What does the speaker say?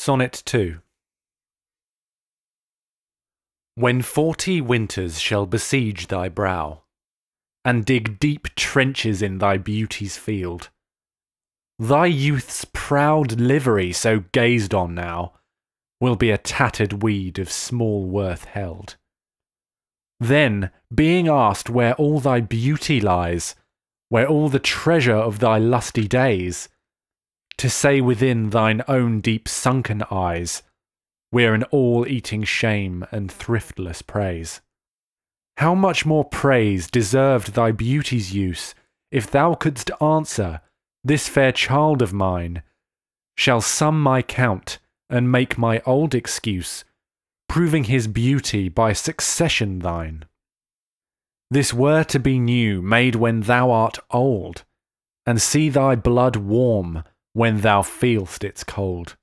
Sonnet 2 When forty winters shall besiege thy brow, and dig deep trenches in thy beauty's field, thy youth's proud livery, so gazed on now, will be a tattered weed of small worth held. Then, being asked where all thy beauty lies, where all the treasure of thy lusty days, to say within thine own deep sunken eyes, we're an all eating shame and thriftless praise. How much more praise deserved thy beauty's use, if thou couldst answer, This fair child of mine, shall sum my count and make my old excuse, proving his beauty by succession thine. This were to be new, made when thou art old, and see thy blood warm when thou feel'st it's cold.